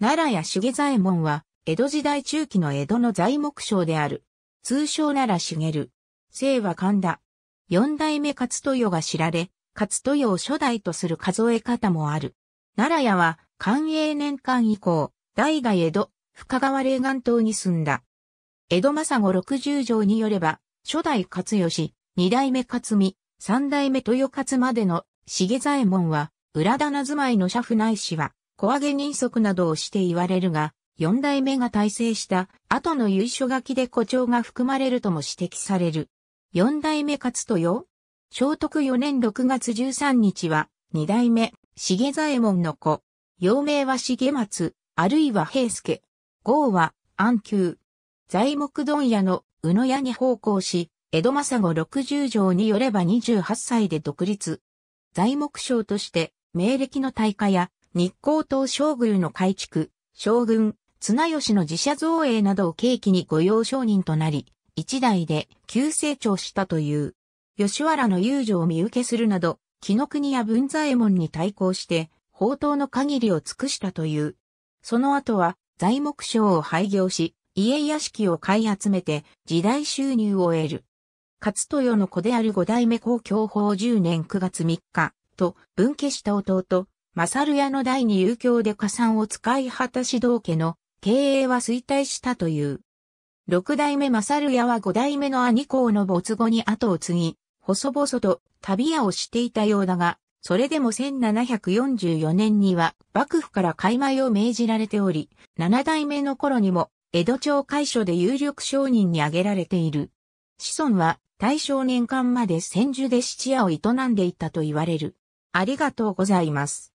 奈良屋重左衛門は、江戸時代中期の江戸の材木商である。通称奈良茂。姓は神田。四代目勝豊が知られ、勝豊を初代とする数え方もある。奈良屋は、寛永年間以降、代々江戸、深川霊岸島に住んだ。江戸政後六十条によれば、初代勝義、二代目勝美、三代目豊勝までの重左衛門は、裏棚住まいの社府内氏は、小上げ人足などをして言われるが、四代目が大成した後の由緒書きで誇張が含まれるとも指摘される。四代目勝豊聖徳四年六月十三日は、二代目、重左衛門の子。幼名は重松、あるいは平助。号は、安久。材木問屋の宇野屋に奉公し、江戸政子六十条によれば二十八歳で独立。材木商として、明暦の大火や日光東照宮の改築、将軍、綱吉の自社造営などを契機に御用商人となり、一代で急成長したという。吉原の遊女を見受けするなど、木の国や文左衛門に対抗して、宝刀の限りを尽くしたという。その後は、材木商を廃業し、家屋敷を買い集めて、時代収入を得る。勝豊の子である五代目公共法10年9月3日と、分家した弟、マサルヤの代に遊興で加算を使い果たし道家の経営は衰退したという。六代目マサルヤは五代目の兄公の没後に後を継ぎ、細々と旅屋をしていたようだが、それでも1744年には幕府から開米を命じられており、七代目の頃にも江戸町会所で有力商人に挙げられている。子孫は大正年間まで千住で七屋を営んでいたと言われる。ありがとうございます。